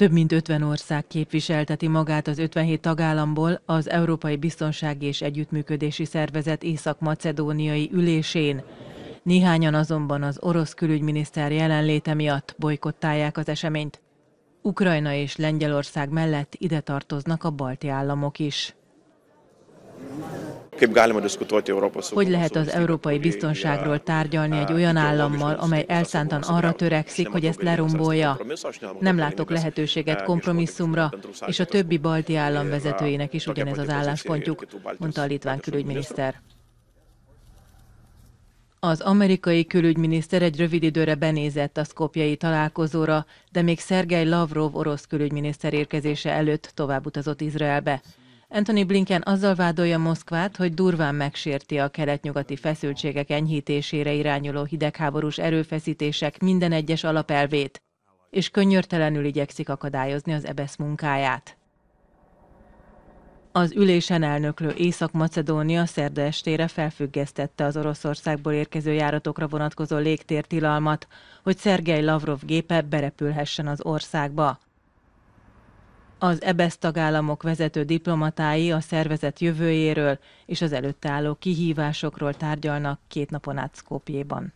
Több mint 50 ország képviselteti magát az 57 tagállamból az Európai Biztonsági és Együttműködési Szervezet észak-macedóniai ülésén. Néhányan azonban az orosz külügyminiszter jelenléte miatt bolykottálják az eseményt. Ukrajna és Lengyelország mellett ide tartoznak a balti államok is. Hogy lehet az európai biztonságról tárgyalni egy olyan állammal, amely elszántan arra törekszik, hogy ezt lerombolja? Nem látok lehetőséget kompromisszumra, és a többi balti állam vezetőinek is ugyanez az álláspontjuk, mondta a litván külügyminiszter. Az amerikai külügyminiszter egy rövid időre benézett a szkopjai találkozóra, de még Szergej Lavrov orosz külügyminiszter érkezése előtt tovább utazott Izraelbe. Anthony Blinken azzal vádolja Moszkvát, hogy durván megsérti a kelet-nyugati feszültségek enyhítésére irányuló hidegháborús erőfeszítések minden egyes alapelvét, és könnyörtelenül igyekszik akadályozni az EBESZ munkáját. Az ülésen elnöklő Észak-Macedónia szerda estére felfüggesztette az Oroszországból érkező járatokra vonatkozó légtértilalmat, hogy Szergej Lavrov gépe berepülhessen az országba. Az EBESZ tagállamok vezető diplomatái a szervezet jövőjéről és az előtt álló kihívásokról tárgyalnak két napon át Szkópjéban.